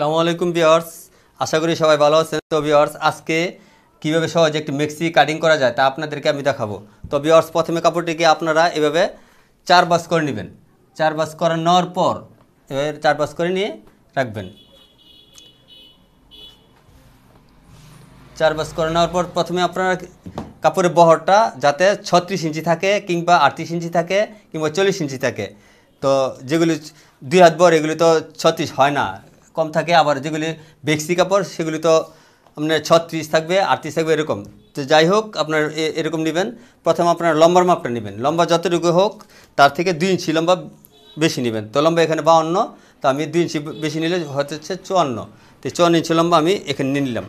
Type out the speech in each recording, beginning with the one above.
আসসালামু আলাইকুম ভিওর্স আশা করি সবাই ভালো আছেন তো ভিওর্স আজকে কীভাবে সহজে একটি মেক্সি কাটিং করা যায় তা আপনাদেরকে আমি দেখাবো তো ভিওর্স প্রথমে কাপড়টিকে আপনারা এভাবে চার বাস করে নেবেন চার বাস করে নেওয়ার পর এভাবে চার বাস করে নিয়ে রাখবেন চার বাস করে নেওয়ার পর প্রথমে আপনারা কাপড়ের বহরটা যাতে ছত্রিশ ইঞ্চি থাকে কিংবা আটত্রিশ ইঞ্চি থাকে কিংবা চল্লিশ ইঞ্চি থাকে তো যেগুলি দুই হাত বর এগুলি তো ছত্রিশ হয় না কম থাকে আবার যেগুলি বেক্সি কাপড় সেগুলি তো আপনার ছত্রিশ থাকবে আটত্রিশ থাকবে এরকম তো যাই হোক আপনার এরকম নেবেন প্রথম আপনার লম্বার মাপটা নেবেন লম্বা যতটুকু হোক তার থেকে দুই ইঞ্চি লম্বা বেশি নেবেন তো লম্বা এখানে বাউন্ন তো আমি দুই ইঞ্চি বেশি নিলে হচ্ছে চুয়ান্ন তো চুয়ান্ন ইঞ্চি লম্বা আমি এখানে নিয়ে নিলাম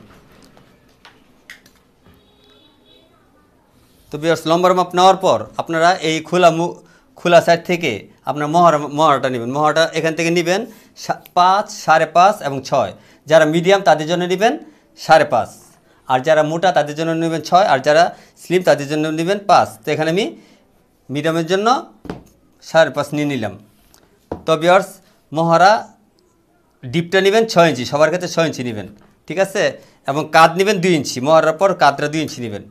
তো বিয়ার্স লম্বার মাপ নেওয়ার পর আপনারা এই খোলা মুখ খোলা সাইড থেকে আপনার মহারা মহারাটা নেবেন মহারাটা এখান থেকে নেবেন পাঁচ সাড়ে পাঁচ এবং ছয় যারা মিডিয়াম তাদের জন্য নেবেন সাড়ে পাঁচ আর যারা মোটা তাদের জন্য নেবেন ছয় আর যারা স্লিম তাদের জন্য নেবেন পাঁচ তো এখানে আমি মিডিয়ামের জন্য সাড়ে পাঁচ নিয়ে নিলাম তো বিয়ার্স মহড়া ডিপটা নেবেন ছয় ইঞ্চি সবার ক্ষেত্রে ছয় ইঞ্চি নেবেন ঠিক আছে এবং কাঁধ নেবেন দুই ইঞ্চি মহরার পর কাঁধটা দুই ইঞ্চি নেবেন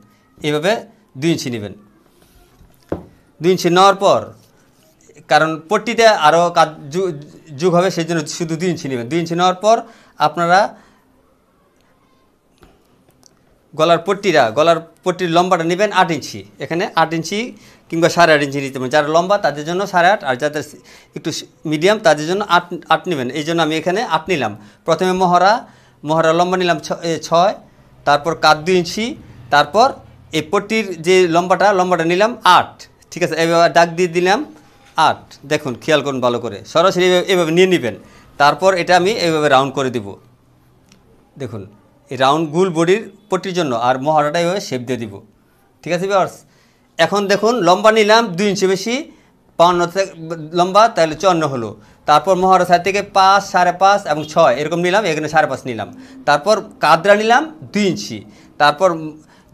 এইভাবে দুই ইঞ্চি নেবেন দুই ইঞ্চি নেওয়ার পর কারণ পট্টিতে আরও কাজ যুগ হবে সেই জন্য শুধু দুই ইঞ্চি নেবেন দুই ইঞ্চি নেওয়ার পর আপনারা গলার পট্টিটা গলার পট্টির লম্বাটা নেবেন আট ইঞ্চি এখানে আট ইঞ্চি কিংবা সাড়ে আট ইঞ্চি নিতে পারেন যারা লম্বা তাদের জন্য সাড়ে আট আর যাদের একটু মিডিয়াম তাদের জন্য আট আট নেবেন এই জন্য আমি এখানে আট নিলাম প্রথমে মহড়া মহড়া লম্বা নিলাম ছয় তারপর কাঁধ দুই ইঞ্চি তারপর এই পট্টির যে লম্বাটা লম্বাটা নিলাম আট ঠিক আছে এভাবে ডাক দিয়ে দিলাম আট দেখুন খেয়াল করুন ভালো করে সরাসরি এভাবে নিয়ে নেবেন তারপর এটা আমি এইভাবে রাউন্ড করে দিব দেখুন এই রাউন্ড গুল বডির পটির জন্য আর মহারাটা এভাবে শেপ দিয়ে দিব ঠিক আছে বিয়ার্স এখন দেখুন লম্বা নিলাম দুই ইঞ্চি বেশি থেকে লম্বা তাহলে চন্ন হলো তারপর মহারা সাইড থেকে পাঁচ সাড়ে পাঁচ এবং ছয় এরকম নিলাম এখানে সাড়ে পাঁচ নিলাম তারপর কাদরা নিলাম দুই ইঞ্চি তারপর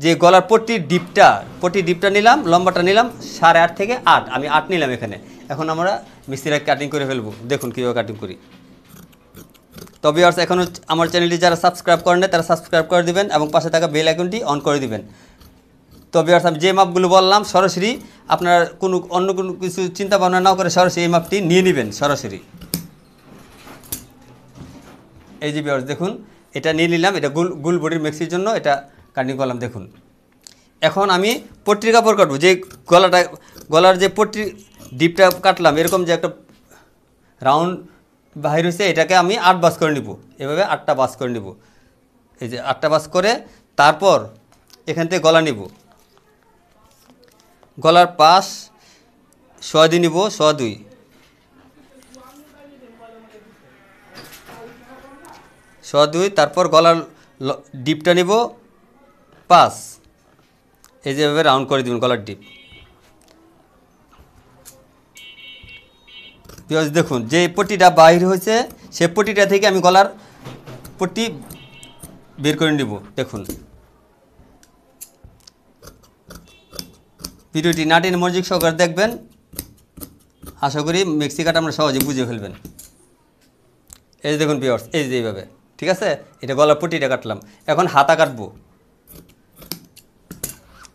যে গলার প্রতি ডিপটা প্রতি ডিপটা নিলাম লম্বাটা নিলাম সাড়ে আট থেকে আট আমি আট নিলাম এখানে এখন আমরা মিস্ত্রিরা কাটিং করে ফেলবো দেখুন কীভাবে কাটিং করি তবে আর এখনও আমার চ্যানেলটি যারা সাবস্ক্রাইব করেন না তারা সাবস্ক্রাইব করে দেবেন এবং পাশে থাকা বেল আইকনটি অন করে দেবেন তবে আর আমি যে মাপগুলো বললাম সরাসরি আপনার কোনো অন্য কোনো কিছু চিন্তা ভাবনা না করে সরাসরি এই মাপটি নিয়ে নেবেন সরাসরি এই যে বিয়ার্স দেখুন এটা নিয়ে নিলাম এটা গুল গুল বডির মিক্সির জন্য এটা কাটিং করলাম দেখুন এখন আমি পট্টির কাপড় কাটবো যে গলাটা গলার যে পট্রি ডিপটা কাটলাম এরকম যে একটা রাউন্ড বাহির হয়েছে এটাকে আমি আট বাস করে নিব এভাবে আটটা বাস করে নিব এই যে আটটা বাস করে তারপর এখান থেকে গলা নিব গলার পাশ সোয়া দুই নিব সোয়া দুই সোয়া দুই তারপর গলার ডিপটা নিব পাঁচ এই যেভাবে রাউন্ড করে দিবেন কলার ডিপ পিঁয়াজ দেখুন যে পটিটা বাহির হয়েছে সে পটিটা থেকে আমি গলার পটি বের করে নিব দেখুন ভিডিওটি নাটিন মর্জিক সহকারে দেখবেন আশা করি মেক্সিকাটা আমরা সহজে বুঝে ফেলবেন এই দেখুন পিওর্স এই যে এইভাবে ঠিক আছে এটা গলার পটিটা কাটলাম এখন হাতা কাটবো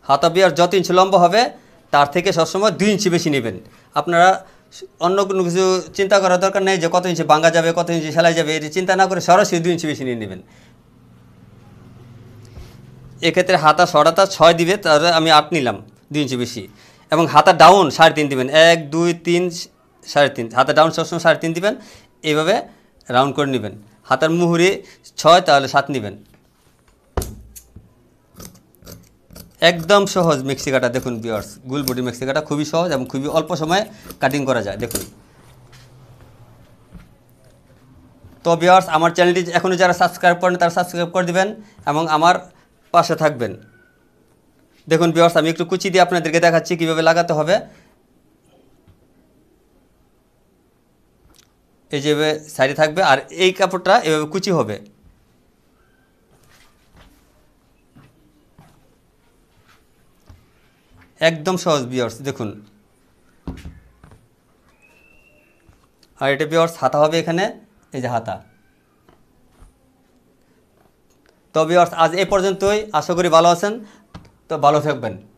হাতাবিয়ার যত ইঞ্চি লম্বা হবে তার থেকে সবসময় দুই ইঞ্চি বেশি নেবেন আপনারা অন্য কোনো কিছু চিন্তা করার দরকার নেই যে কত ইঞ্চি বাঙ্গা যাবে কত ইঞ্চি সেলাই যাবে এটি চিন্তা না করে সরাসরি দুই ইঞ্চি বেশি নিয়ে নেবেন এক্ষেত্রে হাতা সরাতা ছয় দিবে তাহলে আমি আট নিলাম দুই ইঞ্চি বেশি এবং হাতা ডাউন সাড়ে তিন দিবেন এক দুই তিন সাড়ে তিন হাতা ডাউন সবসময় সাড়ে তিন দিবেন এইভাবে রাউন্ড করে নেবেন হাতার মুহুরি ছয় তাহলে সাত নেবেন একদম সহজ মিক্সি কাটা দেখুন বিয়ার্স গুল বডি মিক্সি কাটা খুবই সহজ এবং খুবই অল্প সময়ে কাটিং করা যায় দেখুন তো বিয়ার্স আমার চ্যানেলটি এখনও যারা সাবস্ক্রাইব করেন তারা সাবস্ক্রাইব করে দেবেন এবং আমার পাশে থাকবেন দেখুন বিয়ার্স আমি একটু কুচি দিয়ে আপনাদেরকে দেখাচ্ছি কীভাবে লাগাতে হবে এই যেভাবে সাইডে থাকবে আর এই কাপড়টা এভাবে কুচি হবে একদম সহজ বিয়ার্স দেখুন আর এটা বিয়ার্স হাতা হবে এখানে এই যে হাতা তো বিয়ার্স আজ এ পর্যন্তই আশা করি ভালো আছেন তো ভালো থাকবেন